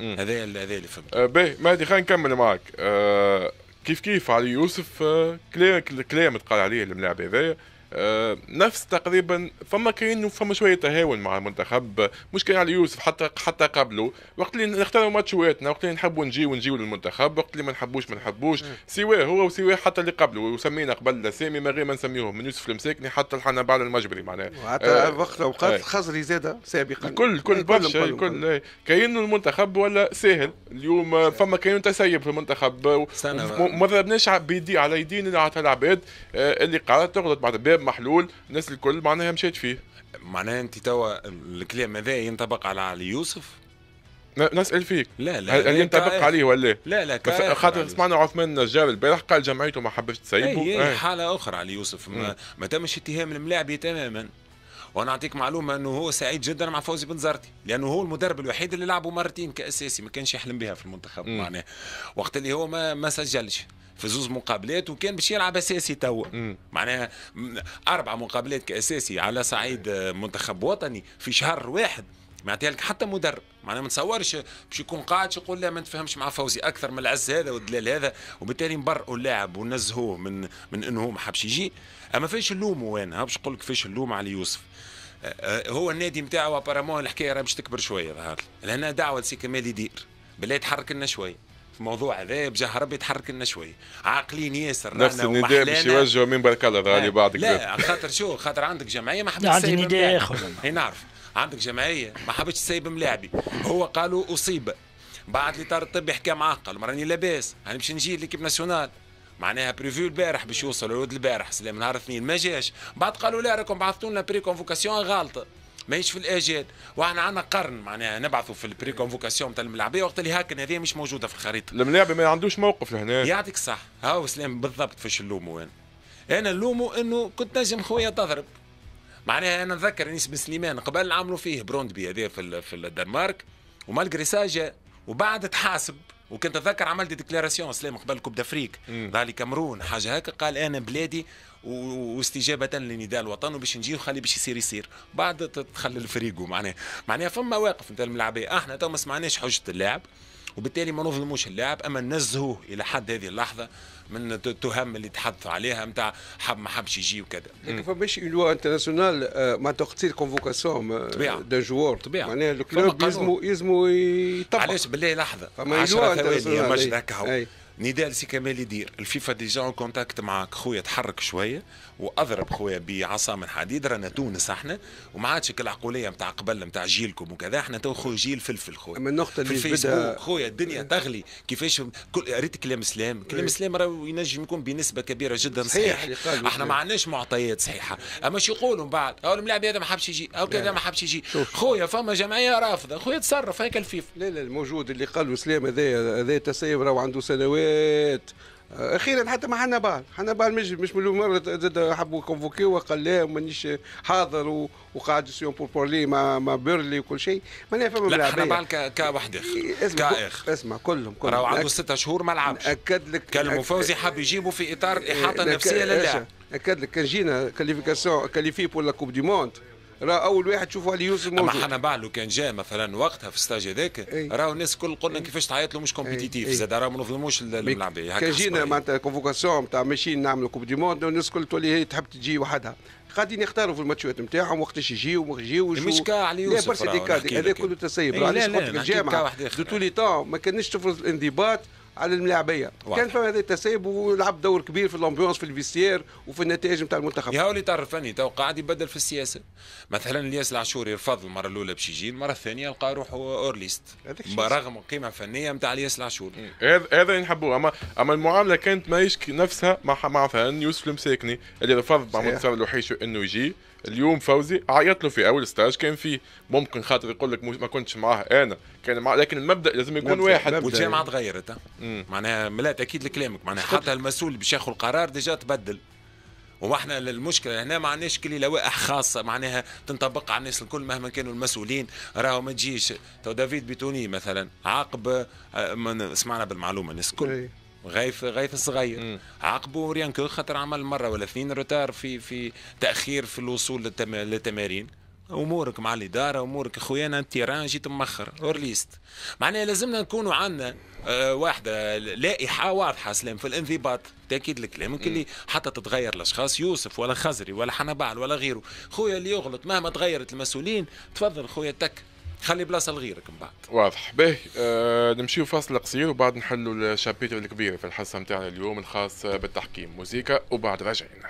هذا هذا اللي فهمت آه، باهي مهدي خلينا نكمل معاك أه كيف كيف علي يوسف كلام آه، كلام تقال عليه الملاعب هذايا آه، نفس تقريبا فما كاين فما شويه تهاون مع المنتخب مش كان علي يوسف حتى حتى قبله وقت اللي نختاروا ماتشواتنا وقت اللي نحبوا نجيو نجيو للمنتخب وقت اللي ما نحبوش ما نحبوش سواه هو وسواه حتى اللي قبله وسمينا قبل سامي من غير ما نسميوه من يوسف المساكني حتى الحنبال المجبري معناها وحتى آه، وقت اوقات آه. خزري زاده سابقا كل كل برشا كل كاين المنتخب ولا ساهل اليوم فما كان تسيب في المنتخب ما ضربناش بيدي على يدين نتاع العباد آه، اللي قعدت تغلط بعد باب محلول الناس الكل معناها مشات فيه معناها انت توا الكلام هذا ينطبق على علي يوسف نسال فيك لا لا هل ينطبق عليه ولا لا لا خاطر سمعنا عثمان نجار البارح قال جمعيته ما حبش تسيبه اي آه. حاله اخرى علي يوسف ما, ما تمش اتهام الملاعب تماما وانا اعطيك معلومه انه هو سعيد جدا مع فوزي بن زرتي لانه هو المدرب الوحيد اللي لعبه مرتين كاساسي ما كانش يحلم بها في المنتخب معناه وقت اللي هو ما, ما سجلش في زوز مقابلات وكان باش يلعب اساسي توا معناها اربع مقابلات كاساسي على صعيد منتخب وطني في شهر واحد معناتها لك حتى مدرب معناها ما نتصورش باش يكون قاعد يقول لا ما نتفاهمش مع فوزي اكثر من العز هذا والدلال هذا وبالتالي نبرئوا اللاعب ونزهوه من من انه ما حبش يجي اما فاش نلوموا انا باش نقول لك فاش نلوم على يوسف أه، أه، هو النادي نتاعو ابارامون الحكايه راه باش تكبر شويه ظهر لهنا دعوه لسي كمال يدير بالله يتحرك لنا شويه في موضوع هذا بجاه ربي يتحرك لنا شويه عاقلين ياسر نفس النداء باش يوجهوا من برك الله ظهر بعد لا خاطر شو خاطر عندك جمعيه ما حبيتش عندي نداء اخر اي نعرف عندك جمعيه ما حبش تسيب ملاعبي هو قالوا اصيب بعد طار الطبي حكى معاه قال راني لاباس مش نجي ليكيب ناسيونال معناها بريفيو البارح باش يوصل الولد البارح سلام نهار اثنين ما جاش بعد قالوا لا راكم بعثتوا لنا بري كونفوكاسيون غالطه ماهيش في الاجال واحنا عندنا قرن معناها نبعثوا في البري كونفوكاسيون تاع الملاعبيه وقت اللي هاكن هذه مش موجوده في الخريطه الملاعب ما عندوش موقف لهنا يعطيك صح هاو سلام بالضبط فاش نلومو انا انا نلومو انه كنت نجم خويا تضرب معناها انا نذكر انيس بن سليمان قبل عملوا فيه بروندبي هذا في في الدنمارك ومالغري سا وبعد تحاسب وكنت اتذكر عملت ديكلاراسيون سلام قبل كوب دافريك ظهر كامرون حاجه هكا قال انا بلادي واستجابه لنداء الوطن وباش نجي وخلي باش يصير يصير بعد تخلي الفريقو معناها معناها فما واقف نتاع الملعبيه احنا تو ما سمعناش حجه اللاعب وبالتالي ما نظلموش اللاعب اما ننزهوه الى حد هذه اللحظه من التهم اللي تحدثوا عليها نتاع حب ما حبش يجي وكذا لكن فماش اون لوا انترناسيونال ما تقتل كونفوكاسيون دو جوار طبيعه معناها الكلوب يلزموا يلزموا يطبق علاش بالله لحظه فما 10 ثواني نداء سي كمال يدير الفيفا ديجا اون كونتاكت معاك خويا تحرك شويه واضرب خويا بعصا من حديد رانا تونس احنا وما عادش العقوليه نتاع قبل نتاع جيلكم وكذا احنا تو خويا جيل فلفل خويا اما النقطه اللي بدا خويا الدنيا تغلي كيفاش كل ريت كلام سلام كلام إيه. سلام راه ينجم يكون بنسبه كبيره جدا صحيح, صحيح. احنا ما عندناش معطيات صحيحه اما شو يقولوا من بعد او الملاعب هذا ما حبش يجي او كذا نعم. ما حبش يجي خويا فما جمعيه رافضه خويا تصرف هيك الفيفا لا لا الموجود اللي قالوا سلام هذا هذا تسيب راه عنده سنوات مشاورات اخيرا حتى مع حنا بال مش مش من مره زاد حبوا كونفوكي وقال لا مانيش حاضر وقاعد سيون بور بورلي مع مع بيرلي وكل شيء معناها فما لا حنبال كواحد اخ كاخ اسمع كلهم كلهم راهو عنده ستة شهور ما لعبش اكد لك كلموا فوزي حاب يجيبه في اطار احاطه نفسيه للاعب اكد لك كان جينا كاليفيكاسيون كاليفي بور لا كوب دي موند راه اول واحد تشوفوا علي يوسف موجود اما حنا لو كان جاء مثلا وقتها في ستاج هذاك راه الناس الكل قلنا كيفاش تعيط له مش كومبيتيتيف زاد راه ما نظلموش الملاعبيه كان جينا معناتها كونفوكاسيون تاع ماشيين نعملوا كوب دي موند الناس الكل تولي تحب تجي وحدها قاعدين يختاروا في الماتشات نتاعهم وقتاش يجيو وما يجيوش مش كاع علي يوسف لا برشا ديكا هذا كله تسيب علاش قلت لك الجامعه دو تولي تون ما كانش تفرض الانضباط على الملاعبيه كان فما هذا التسيب ولعب دور كبير في الامبيونس في الفيسيير وفي النتائج نتاع المنتخب يا اللي تعرف فني تو قاعد يبدل في السياسه مثلا الياس العاشوري رفض المره الاولى باش يجي المره الثانيه لقى روحه اورليست رغم القيمه الفنيه نتاع الياس العاشوري إيه، هذا هذا نحبوه اما اما المعامله كانت ماهيش نفسها مع مع مثلا يوسف المساكني اللي رفض مع منتصر الوحيش انه يجي اليوم فوزي عيط له في اول ستاج كان فيه ممكن خاطر يقول لك ما كنتش معاه انا كان مع لكن المبدا لازم يكون مبدأ واحد والجامعه تغيرت معناها ملات تاكيد لكلامك معناها حتى المسؤول باش ياخذ القرار ديجا تبدل وإحنا المشكله هنا ما عندناش كل لوائح خاصه معناها تنطبق على الناس الكل مهما كانوا المسؤولين راهو ما تجيش تو دافيد بيتوني مثلا عاقب آه، من سمعنا بالمعلومه الناس الكل غيف إيه. غيف الصغير عاقبه ريان خاطر عمل مره ولا اثنين روتار في في تاخير في الوصول للتمارين امورك مع الاداره امورك خويا انا التيران جيت مخر اورليست معناها لازمنا نكونوا عندنا آه، واحده لائحه واضحه سلام في الانضباط تاكيد الكلام اللي حتى تتغير الاشخاص يوسف ولا خزري ولا حنبعل ولا غيره خويا اللي يغلط مهما تغيرت المسؤولين تفضل خويا تك خلي بلاصه لغيرك من بعد واضح باهي آه نمشيو فاصل قصير وبعد نحلوا الشابيتر الكبير في الحصه نتاعنا اليوم الخاص بالتحكيم موسيقى وبعد راجعين